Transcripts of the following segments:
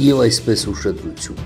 եւ այսպես ուշադրություն։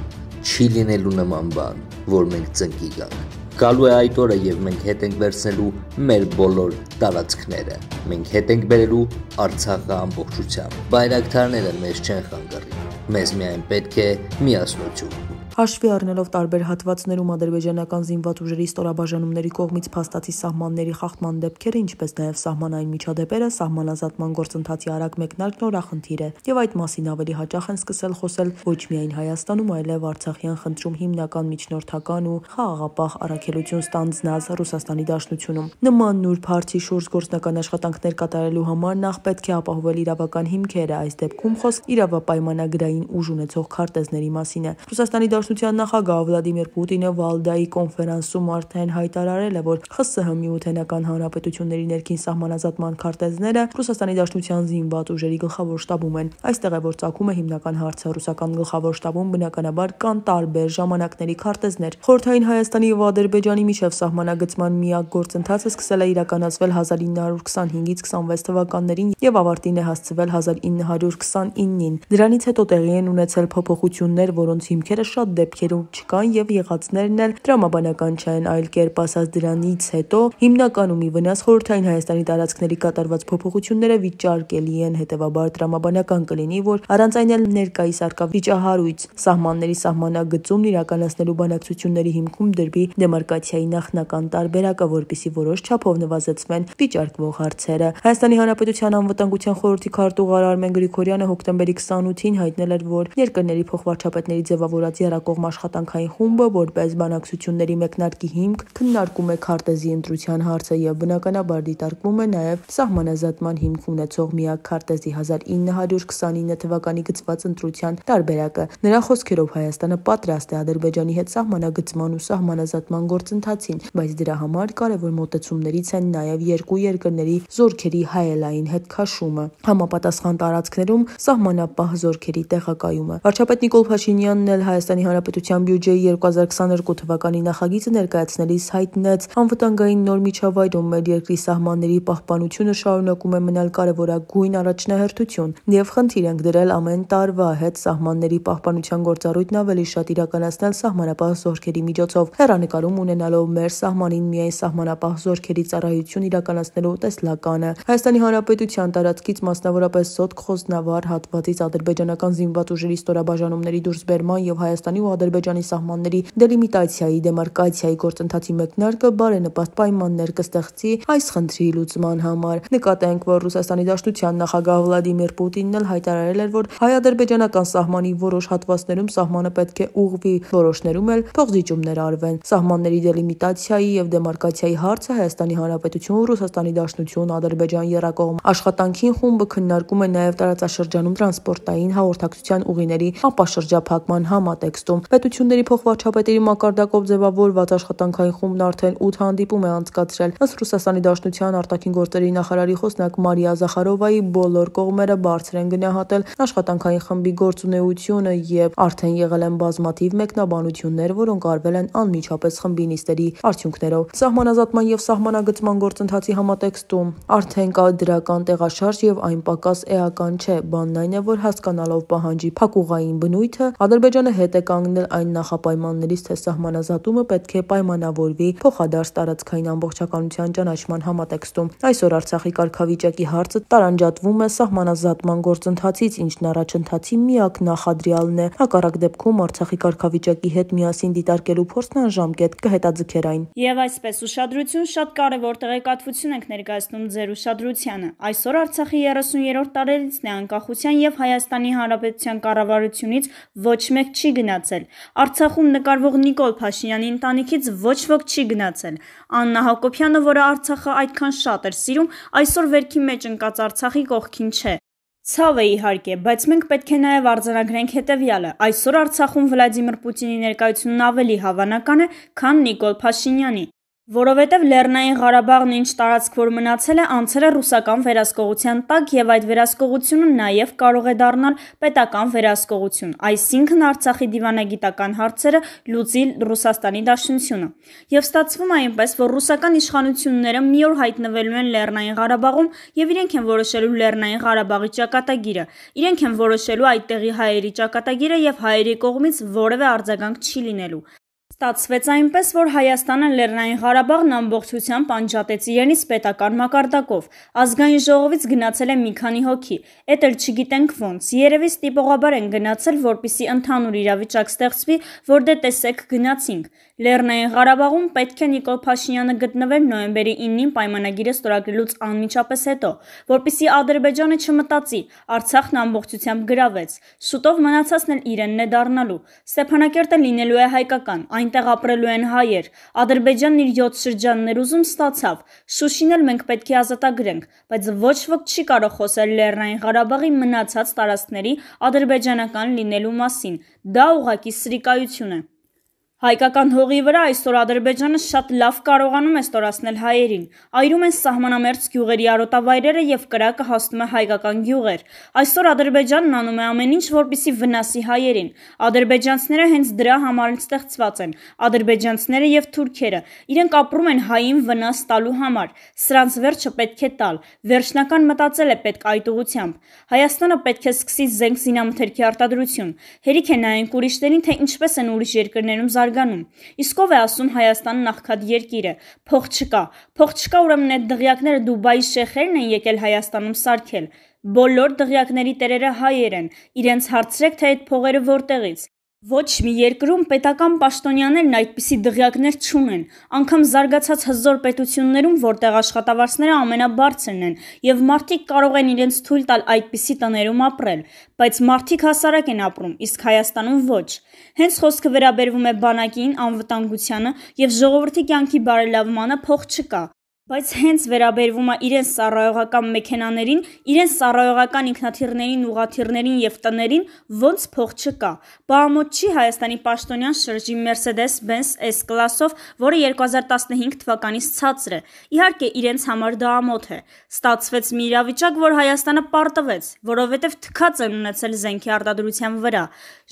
Չի լինելու նման բան, որ մենք ծնկի գանք։ Գալու է այդ օրը եւ մենք հետ ենք վերցնելու մեր բոլոր տարածքները։ Մենք հետ ենք բերելու Արցախը ամբողջությամբ։ Բայրակթարները մեզ չեն խանգարի։ Մեզ միայն պետք է միասնություն։ Հաշվի առնելով տարբեր հատվածներում ադրբեջանական զինված ուժերի ստորաբաժանումների կողմից փաստացի սահմանների խախտման դեպքերը, ինչպես նաև սահմանային միջադեպերը, սահմանազատման գործընթացի արագ մեկնարկն օրախնդիր է, եւ այդ մասին ավելի հաճախ են սկսել խոսել ոչ միայն Հայաստանում, այլև Արցախյան խնդրում հիմնական միջնորդական ու խաղաղապահ առաքելություն ստանձնած Ռուսաստանի Դաշնությունում։ Նման նուրբ հարցի շուրջ գործնական աշխատանքներ կատարելու համար նախ պետք է ապահովել իրավական հիմքերը, այս դեպքում խոսք իրավապայմանագրային գաղափարային ուժ ունեցող քարտեզների մասին է։ Ռուսաստանի Դաշնության նախագահ Վլադիմիր Պուտինը Վալդայի կոնֆերանսում արդեն հայտարարել է, որ ԽՍՀՄ միութենական հանրապետությունների ներքին սահմանազատման քարտեզները Ռուսաստանի Դաշնության զինված ուժերի գլխավոր շտաբում են։ Այստեղ է որ ցակում է հիմնական հարցը ռուսական գլխավոր շտաբում բնականաբար կան տարբեր ժամանակների քարտեզներ։ Խորթային Հայաստանի եւ Ադրբեջանի միջև սահմանագծման միակ գործընթացը սկսել է իրականացվել 1925-ից 26 թվականներին եւ ավարտին է հասցվել 1929-ին։ Դրանից հետո տեղ տեղի են ունեցել փոփոխություններ, որոնց հիմքերը շատ դեպքերում չկան եւ եղածներն էլ դրամաբանական չեն, այլ կերպ ասած դրանից հետո հիմնականում ի վնաս խորհրդային Հայաստանի տարածքների կատարված փոփոխությունները վիճարկելի են, հետեւաբար դրամաբանական կլինի, որ առանց այն էլ ներկայիս արկա վիճահարույց սահմանների սահմանագծումն իրականացնելու բանակցությունների հիմքում դրվի դեմարկացիայի նախնական տարբերակը, որբիսի որոշ չափով նվազեցվեն վիճարկվող հարցերը։ Հայաստանի Հանրապետության անվտանգության խորհրդի քարտուղար Արմեն Գրիգորյանը հոկտեմբերի 28-ին հայտնել էր, որ երկրների փոխվարչապետների ձևավորած երակողմ աշխատանքային խումբը որպես բանակցությունների մեկնարկի հիմք քննարկում է քարտեզի ընտրության հարցը եւ բնականաբար դիտարկվում է նաեւ սահմանազատման հիմք ունեցող միակ քարտեզի 1929 թվականի գծված ընտրության տարբերակը։ Նրա խոսքերով Հայաստանը պատրաստ է Ադրբեջանի հետ սահմանագծման ու սահմանազատման գործընթացին, բայց դրա համար կարևոր մոտեցումներից են նաեւ երկու երկրների զորքերի հայելային հետքաշումը։ Համապատասխան տարածքներում սահմանապահ զորքերի տեղ տեղակայումը։ Վարչապետ Նիկոլ Փաշինյանն էլ Հայաստանի Հանրապետության բյուջեի 2022 թվականի նախագիծը ներկայացնելիս հայտնեց. «Անվտանգային նոր միջավայրում մեր երկրի սահմանների պահպանությունը շարունակում է մնալ կարևորագույն առաջնահերթություն և խնդիր ենք դրել ամեն տարվա հետսահմանների պահպանության գործառույթն ավելի շատ իրականացնել սահմանապահ զորքերի միջոցով, հեռանկարում ունենալով մեր սահմանին միայն սահմանապահ զորքերի ծառայություն իրականացնելու տեսլականը»։ Հայաստանի Հանրապետության տարածքից, մասնավորապես Սոթ խոզնավար հատվածից ադրբեջանական զինվորների ընդունված ուժերի ստորաբաժանումների դուրսբերման եւ Հայաստանի ու Ադրբեջանի սահմանների դելիմիտացիայի դեմարկացիայի գործընթացի մեկնարկը բարենպաստ պայմաններ կստեղծի այս խնդրի լուծման համար։ Նկատենք, որ Ռուսաստանի Դաշնության նախագահ Վլադիմիր Պուտինն էլ հայտարարել էր, որ հայ-ադրբեջանական սահմանի որոշ հատվածներում սահմանը պետք է ուղղվի, որոշներում էլ փոխզիջումներ արվեն։ Սահմանների դելիմիտացիայի եւ դեմարկացիայի հարցը Հայաստանի Հանրապետություն, Ռուսաստանի Դաշնություն, Ադրբեջան երկկողմ աշխատանքին խումբը քննարկում է նաեւ տարածաշրջանում տրանսպորտային հաղորդակցություն աջակցության ուղիների ապաշրջափակման համատեքստում։ Պետությունների փոխվարչապետերի մակարդակով ձևավորված աշխատանքային խումբն արդեն 8 հանդիպում է անցկացրել։ Ըստ Ռուսաստանի Դաշնության արտաքին գործերի նախարարի խոսնակ Մարիա Զախարովայի բոլոր կողմերը բարձր են գնահատել աշխատանքային խմբի գործունեությունը եւ արդեն եղել են բազմաթիվ մեկնաբանություններ, որոնք արվել են անմիջապես խմբի նիստերի արդյունքներով։ Սահմանազատման եւ սահմանագծման գործընթացի համատեքստում արդեն կա դրական տեղաշարժ եւ այն պակաս էական չէ։ Բանն այն է, որ հասկանալով պահանջ պահանջի փակուղային բնույթը, Ադրբեջանը հետ է կանգնել այն նախապայմաններից, թե սահմանազատումը պետք է պայմանավորվի փոխադարձ տարածքային ամբողջականության ճանաչման համատեքստում։ Այսօր Արցախի կարգավիճակի հարցը տարանջատվում է սահմանազատման գործընթացից, ինչն առաջընթացի միակ նախադրյալն է։ Հակառակ դեպքում Արցախի կարգավիճակի հետ միասին դիտարկելու փորձն անժամկետ կհետաձգեր այն։ Եվ այսպես ուշադրություն շատ կարևոր տեղեկատվություն ենք ներկայացնում ձեր ուշադրությանը։ Այսօր Արցախի 30-րդ տարելիցն է անկախության եւ Հայաստանի Հանրապետ Հանրապետության կառավարությունից ոչ մեկ չի գնացել։ Արցախում նկարվող Նիկոլ Փաշինյանի ընտանիքից ոչ ոք չի գնացել։ Աննա Հակոբյանը, որը Արցախը այդքան շատ էր սիրում, այսօր վերքի մեջ ընկած Արցախի կողքին չէ։ Ցավ է իհարկե, բայց մենք պետք է նաև արձանագրենք հետևյալը. այսօր Արցախում Վլադիմիր Պուտինի ներկայությունն ավելի հավանական է, քան Նիկոլ Փաշինյանի։ Որովհետև Լեռնային Ղարաբաղն ինչ տարածք որ մնացել է, անցել է ռուսական վերահսկողության տակ եւ այդ վերահսկողությունը նաեւ կարող է դառնալ պետական վերահսկողություն, այսինքն Արցախի դիվանագիտական հարցերը լուծի Ռուսաստանի Դաշնությունը։ Եվ ստացվում է այնպես, որ ռուսական իշխանությունները մի օր հայտնվելու են Լեռնային Ղարաբաղում եւ իրենք են որոշելու Լեռնային Ղարաբաղի ճակատագիրը։ Իրենք են որոշելու այդտեղի հայերի ճակատագիրը եւ հայերի կողմից որևէ արձագանք չի լինելու։ Ստացվեց այնպես, որ Հայաստանը Լեռնային Ղարաբաղն ամբողջությամբ անջատեց իրենից պետական մակարդակով։ Ազգային ժողովից գնացել է մի քանի հոգի։ Էդ էլ չգիտենք ոնց։ Երևի ստիպողաբար են գնացել, որպիսի ընդհանուր իրավիճակ ստեղծվի, որ դե տեսեք գնացինք։ Լեռնային Ղարաբաղում պետք է Նիկոլ Փաշինյանը գտնվեր նոյեմբերի 9-ին պայմանագիրը ստորագրելուց անմիջապես հետո, որպիսի Ադրբեջանը չմտածի։ Արցախն ամբողջությամբ գրավեց։ Շուտով մնացածն էլ իրենն է դառնալու։ Ստեփանակերտը լինելու է հայկական։ Այն այնտեղ ապրելու են հայեր։ Ադրբեջանն իր 7 շրջաններ ուզում ստացավ։ Շուշին էլ մենք պետք է ազատագրենք, բայց ոչ ոք չի կարող խոսել Լեռնային Ղարաբաղի մնացած տարածքների ադրբեջանական լինելու մասին։ Դա ուղակի սրիկայություն է։ Հայկական հողի վրա այսօր Ադրբեջանը շատ լավ կարողանում է ստորացնել հայերին։ Այրում են սահմանամերձ գյուղերի արոտավայրերը եւ կրակը հասնում է հայկական գյուղեր։ Այսօր Ադրբեջանն անում է ամեն ինչ, որպիսի վնասի հայերին։ Ադրբեջանցները հենց դրա համար ստեղծված են։ Ադրբեջանցները եւ թուրքերը իրենք ապրում են հային վնաս տալու համար։ Սրանց վերջը պետք է տալ։ Վերջնական մտածել է պետք այդ ուղությամբ։ Հայաստանը պետք է սկսի զենք զինամթերքի արտադրություն։ Հերիք է նայենք ուրիշներին, թե ինչպես են ուրիշ երկրներում զարգ արձագանում։ Իսկ ով է ասում Հայաստանը նախքად երկիր է։ Փող չկա։ Փող չկա, ուրեմն այդ դղյակները Դուբայի շեխերն են եկել Հայաստանում սարքել։ Բոլոր դղյակների տերերը հայեր են։ Իրենց հարցրեք, թե այդ փողերը որտեղից։ Ոչ մի երկրում պետական պաշտոնյաներն այդպիսի դղյակներ չունեն, անգամ զարգացած հզոր պետություններում, որտեղ աշխատավարձները ամենաբարձրն են, եւ մարդիկ կարող են իրենց թույլ տալ այդպիսի տներում ապրել, բայց մարդիկ հասարակ են ապրում, իսկ Հայաստանում ոչ։ Հենց խոսքը վերաբերվում է բանակին, անվտանգությանը եւ ժողովրդի կյանքի բարելավմանը փող չկա։ Բայց հենց վերաբերվում է իրենց սառայողական մեքենաներին, իրենց սառայողական ինքնաթիռներին, ուղաթիռներին եւ տներին ոնց փող չկա։ Բամոտ չի Հայաստանի Պաշտոնյան շրջի Mercedes-Benz S-կլասով, որը 2015 թվականից ցածր է։ Իհարկե, իրենց համար դա ամոթ է։ Ստացվեց մի իրավիճակ, որ Հայաստանը պարտվեց, որովհետեւ թքած են ունեցել զենքի արտադրության վրա։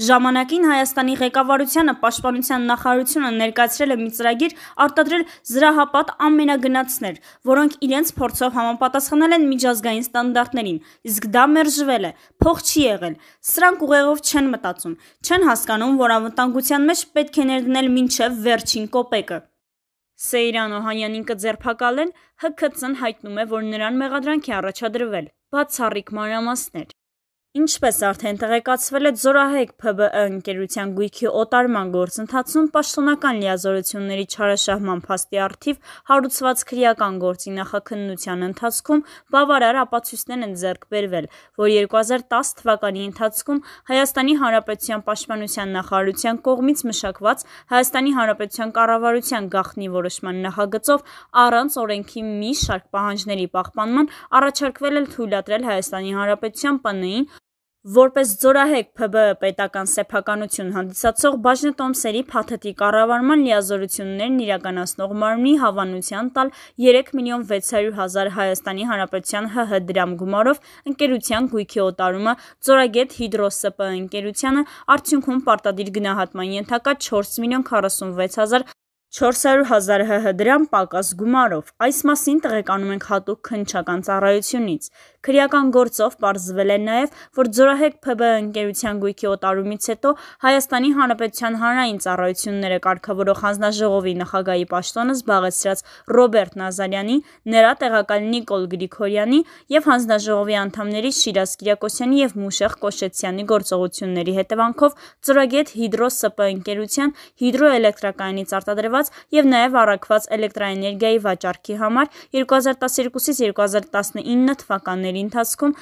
Ժամանակին Հայաստանի ղեկավարությունը Պաշտպանության նախարարությունը ներկայացրել է մի ծրագիր արտադրել զրահապատ ամենագնաց ոլորտներ, որոնք իրենց փորձով համապատասխանել են միջազգային ստանդարտներին, իսկ դա մերժվել է, փող չի եղել։ Սրանք ուղեղով չեն մտածում, չեն հասկանում, որ անվտանգության մեջ պետք է ներդնել մինչև վերջին կոպեկը։ Սեյրան Օհանյանին կձերբակալեն, ՀԿՑ-ն հայտնում է, որ նրան մեղադրանք է առաջադրվել։ Բացառիկ մանրամասներ Ինչպես արդեն տեղեկացվել է Զորահեկ ՓԲԸ ընկերության գույքի օտարման գործընթացում պաշտոնական լիազորությունների չարաշահման փաստի առթիվ հարուցված քրեական գործի նախաքննության ընթացքում բավարար ապացույցներ են ձեռք բերվել, որ 2010 թվականի ընթացքում Հայաստանի Հանրապետության Պաշտպանության նախարարության կողմից մշակված Հայաստանի Հանրապետության կառավարության գաղտնի որոշման նախագծով առանց օրենքի մի շարք պահանջների պահպանման առաջարկվել է թույլատրել Հայաստանի Հանրապետության ՊՆ-ին Որպես ձորահեք ՓԲ պետական սեփականություն հանդիսացող բաժնետոմսերի փաթեթի կառավարման լիազորություններն իրականացնող մարմնի հավանության տալ 3 միլիոն 600 հազար Հայաստանի Հանրապետության ՀՀ դրամ գումարով ընկերության գույքի օտարումը Ձորագետ հիդրոՍՊ ընկերությանը, արդյունքում պարտադիր գնահատման ենթակա 4 միլիոն 46 հազար 400 հազար ՀՀ դրամ պակաս գումարով։ Այս մասին տեղեկանում ենք հատուկ քննչական ծառայությունից։ Քրեական գործով ողջվել է նաև, որ Ձորահեք ՓԲ ընկերության գույքի օտարումից հետո Հայաստանի Հանրապետության հանրային ծառայությունները կարգավորող հանձնաժողովի նախագահի պաշտոնը զբաղեցրած Ռոբերտ Նազարյանի, նրա տեղակալ Նիկոլ Գրիգորյանի եւ հանձնաժողովի անդամների Շիրազ Կիրակոսյանի եւ Մուշեղ Կոշեցյանի գործողությունների հետևանքով ծրագետ Հիդրո ՍՊ ընկերության հիդրոէլեկտրակայանից արտադրված կոչված եւ նաեւ առաքված էլեկտրաէներգիայի վաճառքի համար 2012-ից 2019 թվականների ընթացքում